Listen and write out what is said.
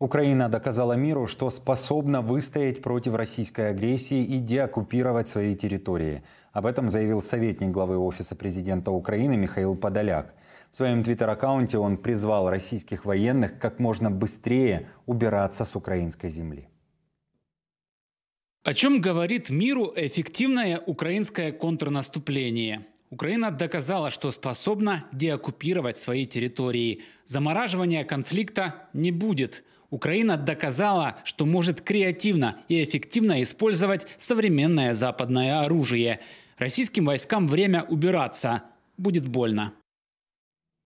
Украина доказала миру, что способна выстоять против российской агрессии и деоккупировать свои территории. Об этом заявил советник главы Офиса президента Украины Михаил Подоляк. В своем твиттер-аккаунте он призвал российских военных как можно быстрее убираться с украинской земли. О чем говорит миру эффективное украинское контрнаступление? Украина доказала, что способна деоккупировать свои территории. Замораживания конфликта не будет. Украина доказала, что может креативно и эффективно использовать современное западное оружие. Российским войскам время убираться. Будет больно.